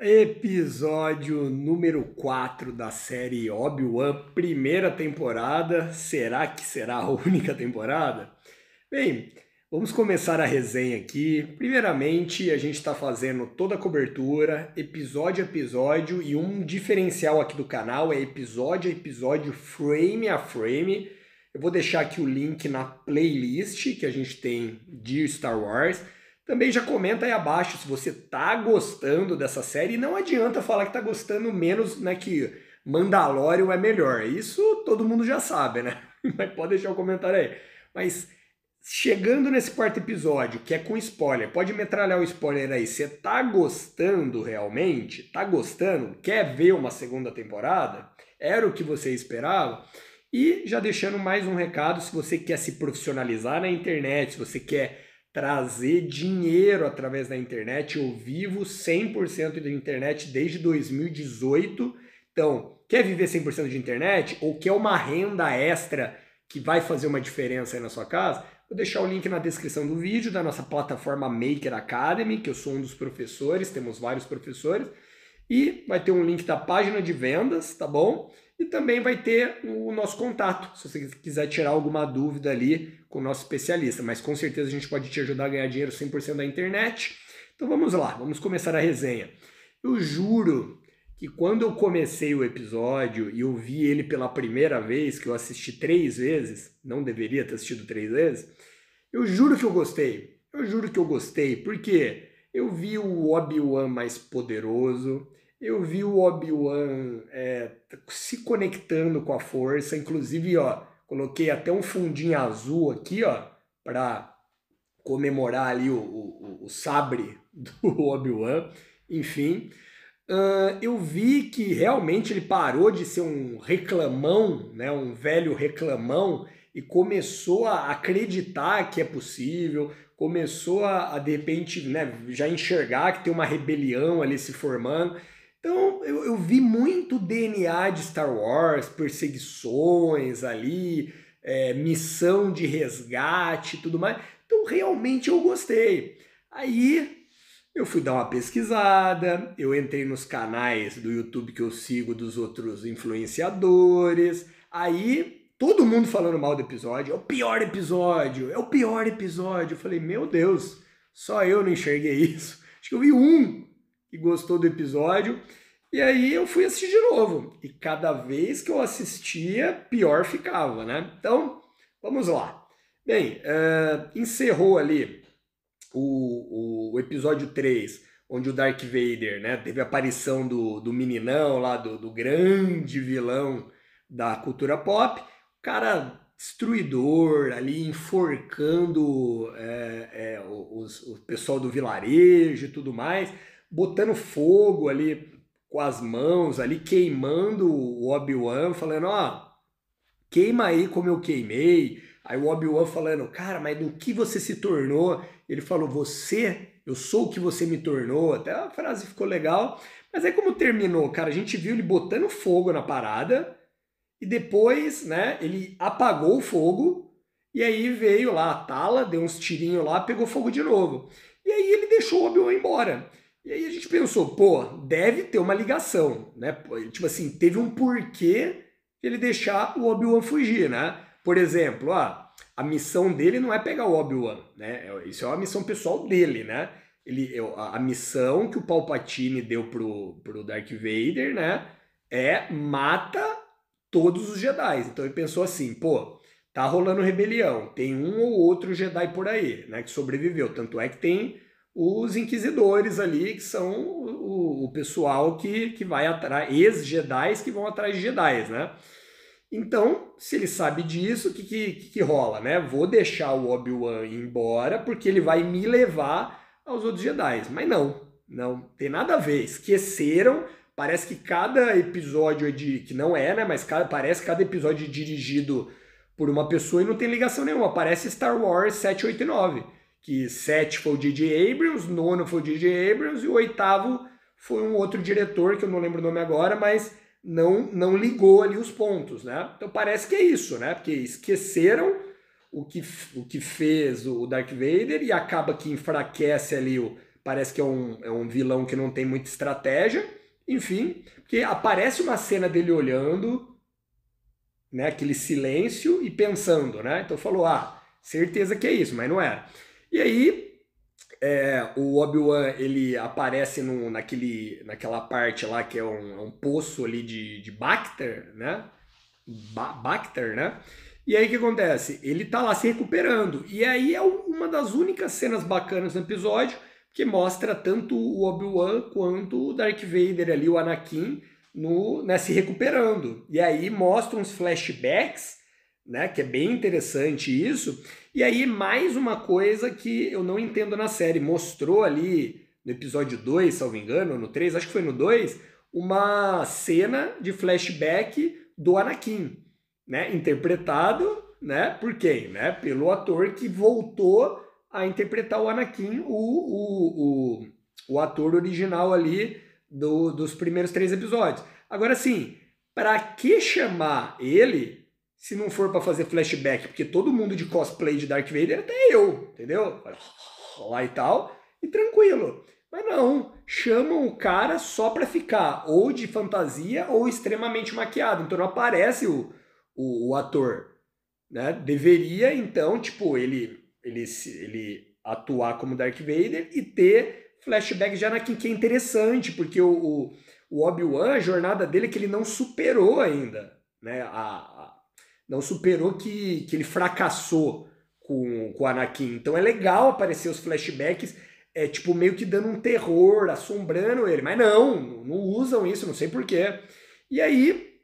Episódio número 4 da série Obi-Wan, primeira temporada. Será que será a única temporada? Bem, vamos começar a resenha aqui. Primeiramente, a gente está fazendo toda a cobertura, episódio a episódio, e um diferencial aqui do canal é episódio a episódio, frame a frame. Eu vou deixar aqui o link na playlist que a gente tem de Star Wars. Também já comenta aí abaixo se você tá gostando dessa série. E não adianta falar que tá gostando menos, né, que Mandalorian é melhor. Isso todo mundo já sabe, né? Mas pode deixar o um comentário aí. Mas chegando nesse quarto episódio, que é com spoiler, pode metralhar o spoiler aí. Você tá gostando realmente? Tá gostando? Quer ver uma segunda temporada? Era o que você esperava? E já deixando mais um recado, se você quer se profissionalizar na internet, se você quer trazer dinheiro através da internet. Eu vivo 100% de internet desde 2018. Então, quer viver 100% de internet ou quer uma renda extra que vai fazer uma diferença aí na sua casa? Vou deixar o link na descrição do vídeo da nossa plataforma Maker Academy, que eu sou um dos professores, temos vários professores, e vai ter um link da página de vendas, tá bom? E também vai ter o nosso contato, se você quiser tirar alguma dúvida ali com o nosso especialista. Mas com certeza a gente pode te ajudar a ganhar dinheiro 100% da internet. Então vamos lá, vamos começar a resenha. Eu juro que quando eu comecei o episódio e eu vi ele pela primeira vez, que eu assisti três vezes, não deveria ter assistido três vezes, eu juro que eu gostei. Eu juro que eu gostei, porque eu vi o Obi-Wan mais poderoso, eu vi o Obi-Wan é, se conectando com a força, inclusive, ó, coloquei até um fundinho azul aqui, ó, para comemorar ali o, o, o sabre do Obi-Wan, enfim. Uh, eu vi que realmente ele parou de ser um reclamão, né, um velho reclamão, e começou a acreditar que é possível, começou a, a de repente né, já enxergar que tem uma rebelião ali se formando. Então eu, eu vi muito DNA de Star Wars, perseguições ali, é, missão de resgate e tudo mais. Então realmente eu gostei. Aí eu fui dar uma pesquisada, eu entrei nos canais do YouTube que eu sigo dos outros influenciadores. Aí todo mundo falando mal do episódio, é o pior episódio, é o pior episódio. Eu falei, meu Deus, só eu não enxerguei isso. Acho que eu vi um e gostou do episódio. E aí eu fui assistir de novo. E cada vez que eu assistia, pior ficava, né? Então, vamos lá. Bem, uh, encerrou ali o, o episódio 3, onde o Darth Vader né, teve a aparição do, do meninão lá, do, do grande vilão da cultura pop. cara destruidor ali enforcando é, é, os, o pessoal do vilarejo e tudo mais botando fogo ali com as mãos, ali queimando o Obi-Wan, falando, ó, queima aí como eu queimei. Aí o Obi-Wan falando, cara, mas do que você se tornou? Ele falou, você, eu sou o que você me tornou. Até a frase ficou legal. Mas aí como terminou, cara, a gente viu ele botando fogo na parada e depois, né, ele apagou o fogo e aí veio lá a Tala, deu uns tirinhos lá, pegou fogo de novo. E aí ele deixou o Obi-Wan embora. E aí a gente pensou, pô, deve ter uma ligação, né? Tipo assim, teve um porquê ele deixar o Obi-Wan fugir, né? Por exemplo, ó, a missão dele não é pegar o Obi-Wan, né? É, isso é uma missão pessoal dele, né? Ele, a, a missão que o Palpatine deu pro, pro Darth Vader, né? É mata todos os Jedi. Então ele pensou assim, pô, tá rolando rebelião, tem um ou outro Jedi por aí, né? Que sobreviveu. Tanto é que tem os inquisidores ali, que são o, o pessoal que, que vai atrás, ex-jedis que vão atrás de jedis, né? Então, se ele sabe disso, o que, que, que, rola, né? Vou deixar o Obi-Wan ir embora porque ele vai me levar aos outros jedais Mas não, não tem nada a ver. Esqueceram. Parece que cada episódio é de. que não é, né? Mas cada, parece que cada episódio é dirigido por uma pessoa e não tem ligação nenhuma. Parece Star Wars 789 que sete foi o DJ Abrams, nono foi o DJ Abrams e o oitavo foi um outro diretor que eu não lembro o nome agora, mas não não ligou ali os pontos, né? Então parece que é isso, né? Porque esqueceram o que, o que fez o Darth Vader e acaba que enfraquece ali o parece que é um, é um vilão que não tem muita estratégia, enfim, porque aparece uma cena dele olhando, né, aquele silêncio e pensando, né? Então falou: "Ah, certeza que é isso", mas não era. E aí é, o Obi-Wan ele aparece no, naquele, naquela parte lá que é um, é um poço ali de, de Bacter, né? Ba Bacter, né? E aí o que acontece? Ele tá lá se recuperando. E aí é uma das únicas cenas bacanas do episódio que mostra tanto o Obi-Wan quanto o Darth Vader ali, o Anakin, no, né, se recuperando. E aí mostra uns flashbacks né? Que é bem interessante isso. E aí, mais uma coisa que eu não entendo na série. Mostrou ali no episódio 2, salvo engano, ou no 3, acho que foi no 2, uma cena de flashback do Anakin, né? Interpretado, né? Por quem? Né? Pelo ator que voltou a interpretar o Anakin, o, o, o, o ator original ali do, dos primeiros três episódios. Agora sim, para que chamar ele se não for para fazer flashback, porque todo mundo de cosplay de Darth Vader, é até eu, entendeu? Lá e tal, e tranquilo. Mas não, chamam o cara só pra ficar ou de fantasia ou extremamente maquiado. Então não aparece o, o, o ator. Né? Deveria, então, tipo, ele, ele, ele atuar como Darth Vader e ter flashback de Anakin, que é interessante, porque o, o, o Obi-Wan, a jornada dele é que ele não superou ainda né, a, não superou que, que ele fracassou com, com o Anakin. Então é legal aparecer os flashbacks, é tipo meio que dando um terror, assombrando ele. Mas não, não usam isso, não sei porquê. E aí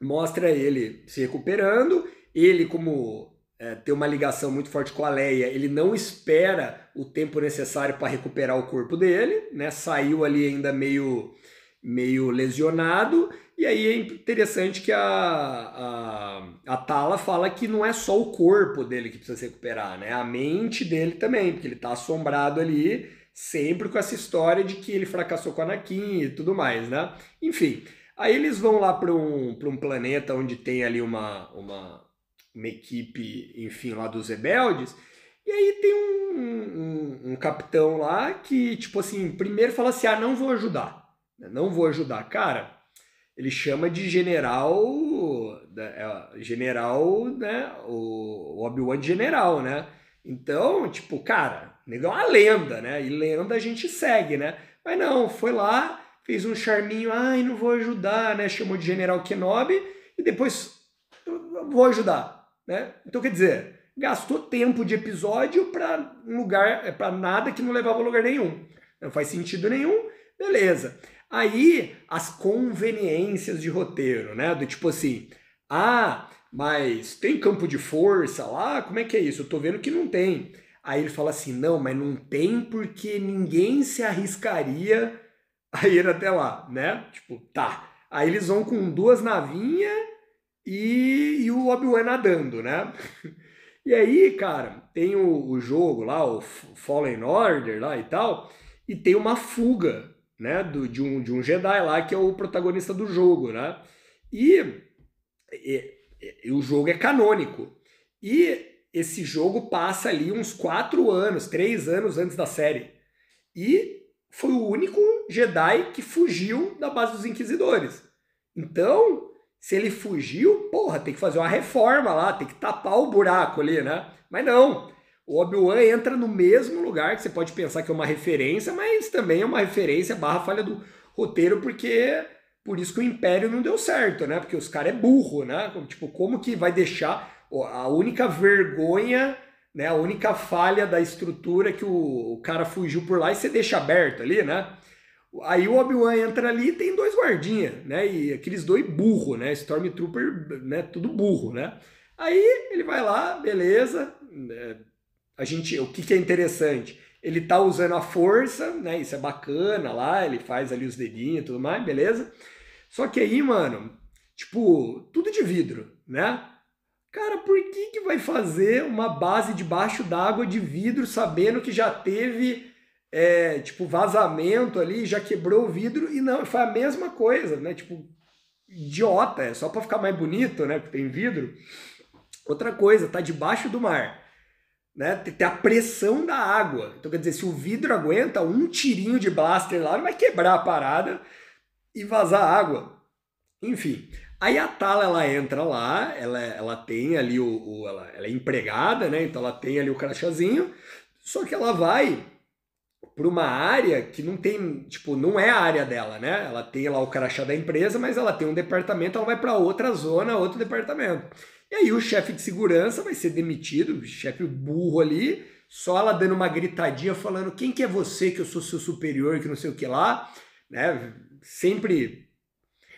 mostra ele se recuperando, ele como é, ter uma ligação muito forte com a Leia, ele não espera o tempo necessário para recuperar o corpo dele, né? Saiu ali ainda meio meio lesionado e aí é interessante que a, a, a, Tala fala que não é só o corpo dele que precisa se recuperar, né? A mente dele também, porque ele tá assombrado ali, sempre com essa história de que ele fracassou com a Anakin e tudo mais, né? Enfim, aí eles vão lá para um, pra um planeta onde tem ali uma, uma, uma equipe, enfim, lá dos rebeldes, e aí tem um, um, um capitão lá que, tipo assim, primeiro fala assim, ah, não vou ajudar, né? não vou ajudar, cara ele chama de general, né, é, general, né, o Obi-Wan general, né? Então, tipo, cara, negão é uma lenda, né? E lenda a gente segue, né? Mas não, foi lá, fez um charminho, ai, não vou ajudar, né? Chamou de General Kenobi e depois vou ajudar, né? Então, quer dizer, gastou tempo de episódio para um lugar, é, para nada que não levava a lugar nenhum. Não faz sentido nenhum, beleza. Aí as conveniências de roteiro, né? Do tipo assim, ah, mas tem campo de força lá? Como é que é isso? Eu tô vendo que não tem. Aí ele fala assim: não, mas não tem porque ninguém se arriscaria a ir até lá, né? Tipo, tá. Aí eles vão com duas navinhas e, e o Obi-Wan nadando, né? E aí, cara, tem o, o jogo lá, o Fallen Order lá e tal, e tem uma fuga né? Do, de, um, de um Jedi lá, que é o protagonista do jogo, né? E, e, e o jogo é canônico. E esse jogo passa ali uns quatro anos, três anos antes da série. E foi o único Jedi que fugiu da base dos Inquisidores. Então, se ele fugiu, porra, tem que fazer uma reforma lá, tem que tapar o buraco ali, né? Mas não, o Obi-Wan entra no mesmo lugar que você pode pensar que é uma referência, mas também é uma referência barra falha do roteiro, porque por isso que o Império não deu certo, né? Porque os caras é burro, né? Tipo, como que vai deixar a única vergonha, né? A única falha da estrutura que o, cara fugiu por lá e você deixa aberto ali, né? Aí o Obi-Wan entra ali e tem dois guardinhas, né? E aqueles dois burro, né? Stormtrooper, né? Tudo burro, né? Aí ele vai lá, beleza, né? a gente, o que, que é interessante? Ele tá usando a força, né? Isso é bacana lá, ele faz ali os dedinhos e tudo mais, beleza? Só que aí, mano, tipo, tudo de vidro, né? Cara, por que, que vai fazer uma base debaixo d'água de vidro sabendo que já teve é, tipo vazamento ali, já quebrou o vidro e não, foi a mesma coisa, né? Tipo, idiota, é só para ficar mais bonito, né? Porque tem vidro. Outra coisa, tá debaixo do mar né? Tem a pressão da água. Então, quer dizer, se o vidro aguenta, um tirinho de blaster lá vai quebrar a parada e vazar água. Enfim. Aí a Tala, ela entra lá, ela, ela tem ali o... o ela, ela, é empregada, né? Então ela tem ali o crachazinho. Só que ela vai para uma área que não tem... Tipo, não é a área dela, né? Ela tem lá o crachá da empresa, mas ela tem um departamento, ela vai para outra zona, outro departamento. E aí o chefe de segurança vai ser demitido, o chefe burro ali, só ela dando uma gritadinha falando quem que é você que eu sou seu superior, que não sei o que lá, né? Sempre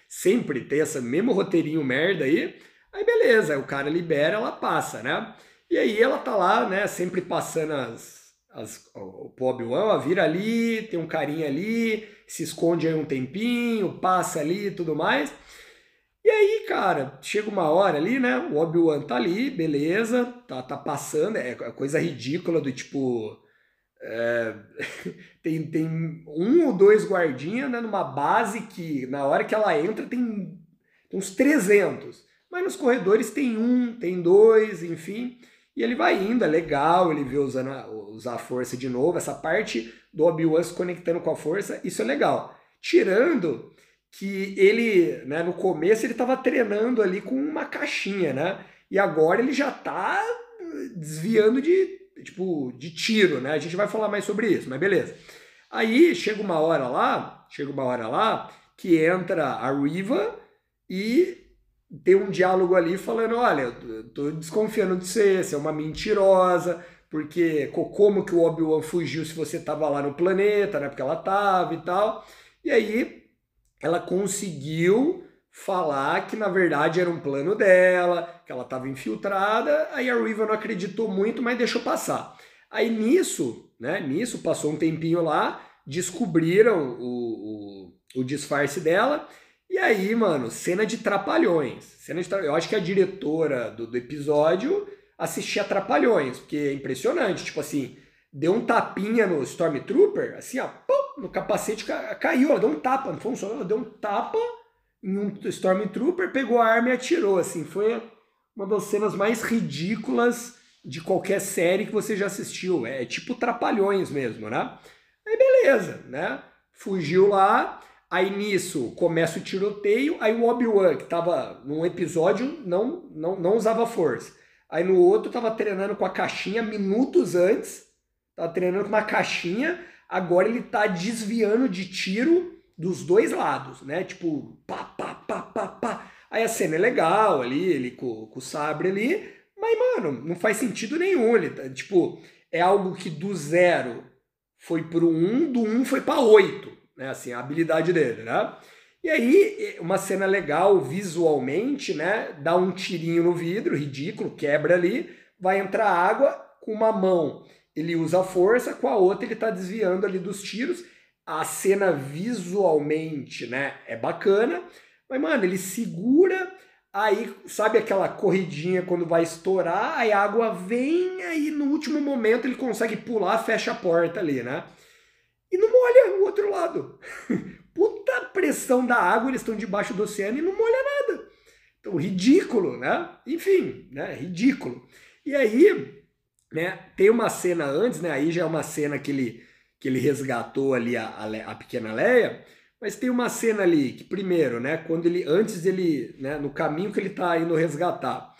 sempre tem essa mesmo roteirinho merda aí. Aí beleza, o cara libera, ela passa, né? E aí ela tá lá, né, sempre passando as, as o Pob ela vira ali, tem um carinha ali, se esconde aí um tempinho, passa ali e tudo mais. E aí, cara, chega uma hora ali, né? O Obi-Wan tá ali, beleza, tá, tá passando, é, é coisa ridícula do tipo. É, tem, tem um ou dois guardinhas né, numa base que, na hora que ela entra, tem, uns 300. Mas nos corredores tem um, tem dois, enfim. E ele vai indo, é legal, ele vê usando a, usar a força de novo. Essa parte do Obi-Wan se conectando com a força, isso é legal. Tirando que ele, né, no começo ele estava treinando ali com uma caixinha, né? E agora ele já está desviando de, tipo, de tiro, né? A gente vai falar mais sobre isso, mas beleza. Aí chega uma hora lá, chega uma hora lá que entra a Riva e tem um diálogo ali falando, olha, eu tô desconfiando de você, você é uma mentirosa, porque como que o Obi-Wan fugiu se você tava lá no planeta, né? Porque ela tava e tal. E aí ela conseguiu falar que na verdade era um plano dela, que ela estava infiltrada. Aí a Riva não acreditou muito, mas deixou passar. Aí nisso, né? Nisso passou um tempinho lá, descobriram o, o, o disfarce dela. E aí, mano, cena de trapalhões. Cena de tra... Eu acho que a diretora do, do episódio assistia trapalhões, porque é impressionante. Tipo assim, deu um tapinha no Stormtrooper, assim, ó, pum, no capacete, caiu, ela deu um tapa, não foi um só, ela deu um tapa em um Stormtrooper, pegou a arma e atirou, assim, foi uma das cenas mais ridículas de qualquer série que você já assistiu, é tipo Trapalhões mesmo, né? Aí beleza, né? Fugiu lá, aí nisso começa o tiroteio, aí o Obi-Wan, que tava num episódio, não, não, não usava força. Aí no outro tava treinando com a caixinha minutos antes, tava treinando com uma caixinha, agora ele tá desviando de tiro dos dois lados, né? Tipo, pá, pá, pá, pá, pá. Aí a cena é legal ali, ele com, com o sabre ali, mas, mano, não faz sentido nenhum. Ele tá, tipo, é algo que do zero foi pro um, do um foi pra oito, né? Assim, a habilidade dele, né? E aí, é, uma cena legal visualmente, né? Dá um tirinho no vidro, ridículo, quebra ali, vai entrar água com uma mão ele usa a força, com a outra ele está desviando ali dos tiros. A cena visualmente, né, é bacana, mas mano, ele segura, aí sabe aquela corridinha quando vai estourar, aí a água vem, aí no último momento ele consegue pular, fecha a porta ali, né? E não molha o outro lado. Puta pressão da água, eles estão debaixo do oceano e não molha nada. Então, ridículo, né? Enfim, né? Ridículo. E aí, né? Tem uma cena antes, né? Aí já é uma cena que ele, que ele resgatou ali a, a, a pequena Leia, mas tem uma cena ali que primeiro, né? Quando ele antes ele, né? No caminho que ele está indo resgatar,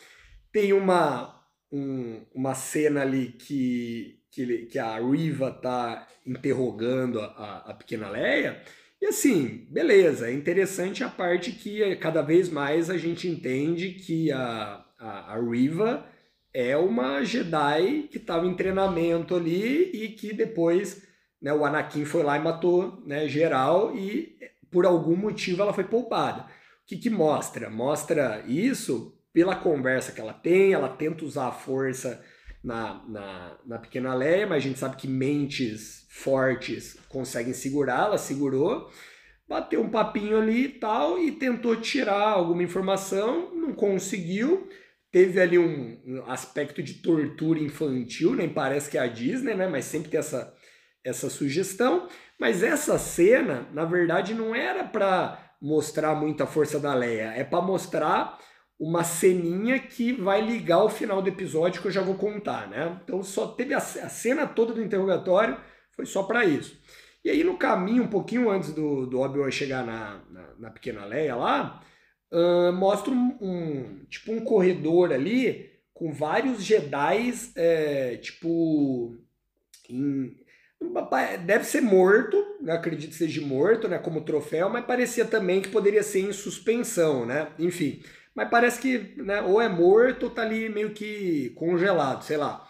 tem uma um, uma cena ali que que, ele, que a Riva está interrogando a, a pequena Leia. E assim, beleza, é interessante a parte que cada vez mais a gente entende que a, a, a Riva é uma Jedi que estava em treinamento ali e que depois né, o Anakin foi lá e matou né, geral e por algum motivo ela foi poupada. O que, que mostra? Mostra isso pela conversa que ela tem, ela tenta usar a força na, na, na pequena Leia, mas a gente sabe que mentes fortes conseguem segurá-la, segurou bateu um papinho ali e tal e tentou tirar alguma informação, não conseguiu. Teve ali um, aspecto de tortura infantil, nem parece que é a Disney, né? Mas sempre tem essa, essa sugestão. Mas essa cena, na verdade, não era para mostrar muita força da Leia, é para mostrar uma ceninha que vai ligar o final do episódio que eu já vou contar, né? Então só teve a, cena toda do interrogatório, foi só para isso. E aí no caminho, um pouquinho antes do, do Obi-Wan chegar na, na, na pequena Leia lá, uh, mostra um, um, tipo um corredor ali com vários Jedi, é, tipo, em, deve ser morto, né? acredito que seja morto, né, como troféu, mas parecia também que poderia ser em suspensão, né, enfim. Mas parece que, né, ou é morto ou tá ali meio que congelado, sei lá.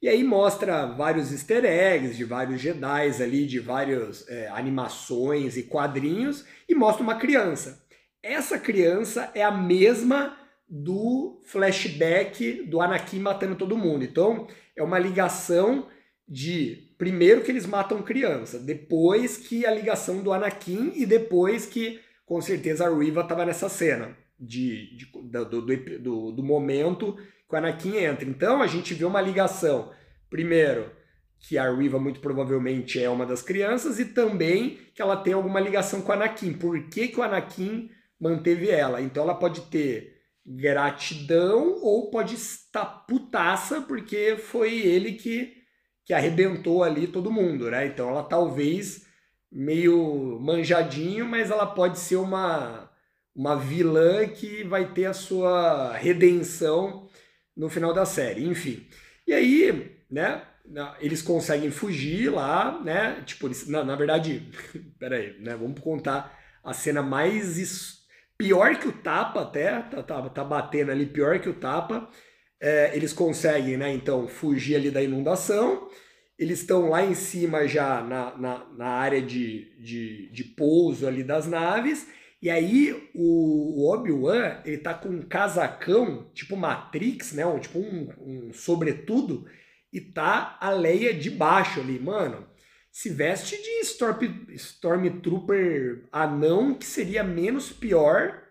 E aí mostra vários easter eggs de vários Jedi ali, de várias é, animações e quadrinhos, e mostra uma criança. Essa criança é a mesma do flashback do Anakin matando todo mundo. Então, é uma ligação de primeiro que eles matam criança, depois que a ligação do Anakin e depois que com certeza a Riva estava nessa cena de, de do, do, do, do, momento que o Anakin entra. Então a gente vê uma ligação, primeiro, que a Riva muito provavelmente é uma das crianças e também que ela tem alguma ligação com o Anakin. Por que, que o Anakin manteve ela. Então ela pode ter gratidão ou pode estar putaça porque foi ele que, que arrebentou ali todo mundo, né? Então ela talvez meio manjadinho, mas ela pode ser uma uma vilã que vai ter a sua redenção no final da série, enfim. E aí, né, eles conseguem fugir lá, né? Tipo, eles, na, na verdade, peraí, né? Vamos contar a cena mais pior que o Tapa, até, tá, tá, tá batendo ali pior que o Tapa. É, eles conseguem, né, então, fugir ali da inundação. Eles estão lá em cima já na, na, na área de, de, de, pouso ali das naves. E aí o, Obi-Wan, ele tá com um casacão, tipo Matrix, né, um, tipo um, um sobretudo, e tá a Leia de baixo ali, mano se veste de Stormtrooper anão, que seria menos pior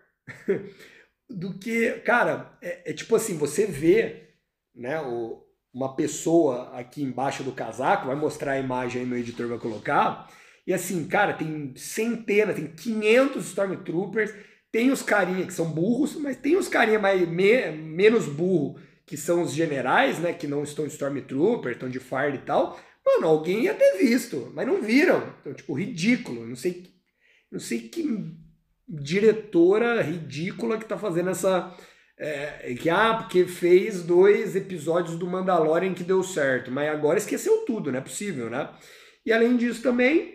do que. Cara, é, é, tipo assim: você vê né, o, uma pessoa aqui embaixo do casaco, vai mostrar a imagem aí, meu editor vai colocar. E assim, cara, tem centenas, tem 500 Stormtroopers, tem os carinha que são burros, mas tem os carinha mais, me, menos burro, que são os generais, né, que não estão de Stormtrooper, estão de Fire e tal, Mano, alguém ia ter visto, mas não viram. Então, tipo, ridículo. Não sei, não sei que diretora ridícula que tá fazendo essa. É, que, ah, porque fez dois episódios do Mandalorian que deu certo, mas agora esqueceu tudo, não é possível, né? E além disso também,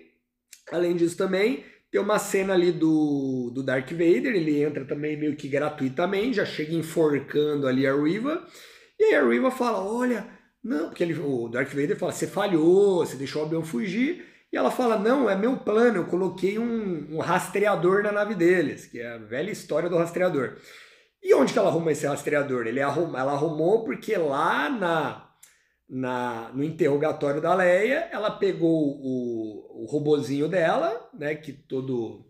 além disso também, tem uma cena ali do, do Dark Vader, ele entra também meio que gratuitamente, já chega enforcando ali a Riva, e aí a Riva fala, olha, não, porque ele, o Darth Vader fala, você falhou, você deixou o Obi-Wan fugir. E ela fala, não, é meu plano, eu coloquei um, um rastreador na nave deles, que é a velha história do rastreador. E onde que ela arruma esse rastreador? Ele ela arrumou porque lá na, na, no interrogatório da Leia, ela pegou o, o robozinho dela, né? Que todo,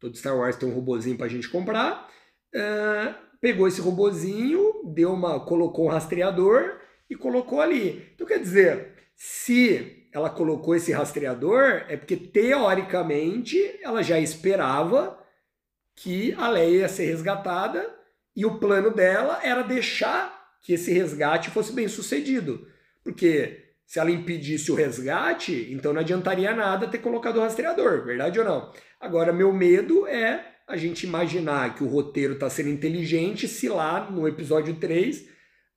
todo Star Wars tem um robozinho pra gente comprar. Uh, pegou esse robozinho, deu uma, colocou um rastreador e colocou ali. Então, quer dizer, se ela colocou esse rastreador, é porque teoricamente ela já esperava que a Leia ia ser resgatada e o plano dela era deixar que esse resgate fosse bem sucedido. Porque se ela impedisse o resgate, então não adiantaria nada ter colocado o rastreador, verdade ou não? Agora, meu medo é a gente imaginar que o roteiro está sendo inteligente se lá no episódio 3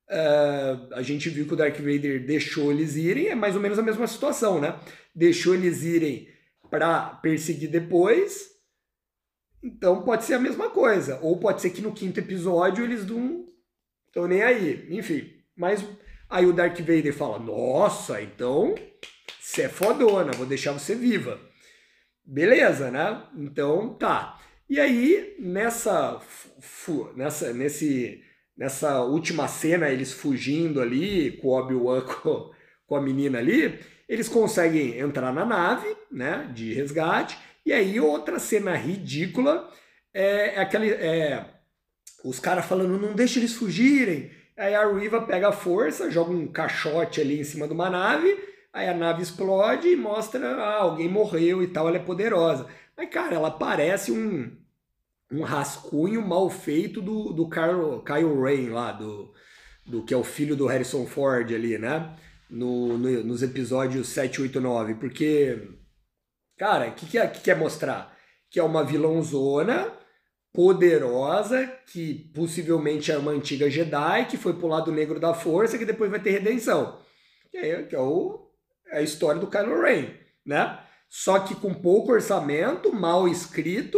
Uh, a gente viu que o Dark Vader deixou eles irem, é mais ou menos a mesma situação, né? Deixou eles irem para perseguir depois. Então pode ser a mesma coisa. Ou pode ser que no quinto episódio eles não estão nem aí. Enfim. Mas aí o Dark Vader fala: Nossa, então você é fodona, vou deixar você viva. Beleza, né? Então tá. E aí, nessa, nessa nesse nessa última cena, eles fugindo ali com o Obi-Wan com, com a menina ali, eles conseguem entrar na nave, né, de resgate, e aí outra cena ridícula é, é aquele, é os caras falando, não deixa eles fugirem, aí a Riva pega a força, joga um caixote ali em cima de uma nave, aí a nave explode e mostra, ah, alguém morreu e tal, ela é poderosa. Mas, cara, ela parece um, um rascunho mal feito do, do Kyle, Kyle Rain lá, do, do que é o filho do Harrison Ford ali, né? No, no nos episódios 7, 8, 9. Porque, cara, o que, que, é, que quer é mostrar? Que é uma vilãozona poderosa, que possivelmente é uma antiga Jedi, que foi pro lado negro da força, que depois vai ter redenção. E aí, que é, o, é a história do Kylo Ren, né? Só que com pouco orçamento, mal escrito,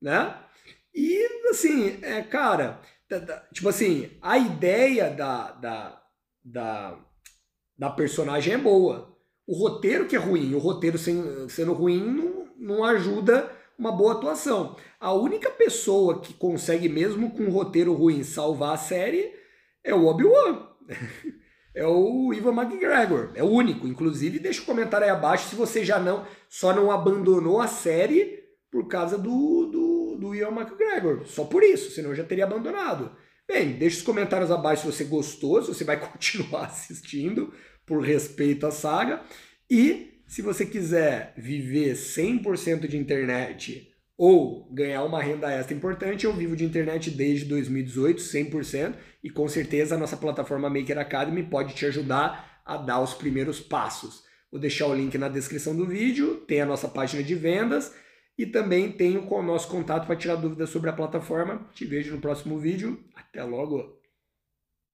né? E, assim, é, cara, da, da, tipo assim, a ideia da, da, da, da personagem é boa. O roteiro que é ruim, o roteiro sem, sendo ruim não, não ajuda uma boa atuação. A única pessoa que consegue, mesmo com um roteiro ruim, salvar a série é o Obi-Wan. É o Ivan McGregor. É o único. Inclusive, deixa o um comentário aí abaixo se você já não só não abandonou a série por causa do, do do Ian McGregor, só por isso, senão eu já teria abandonado. Bem, deixe os comentários abaixo se você gostou, se você vai continuar assistindo, por respeito à saga. E se você quiser viver 100% de internet ou ganhar uma renda extra importante, eu vivo de internet desde 2018, 100%, e com certeza a nossa plataforma Maker Academy pode te ajudar a dar os primeiros passos. Vou deixar o link na descrição do vídeo, tem a nossa página de vendas. E também tem o nosso contato para tirar dúvidas sobre a plataforma. Te vejo no próximo vídeo. Até logo!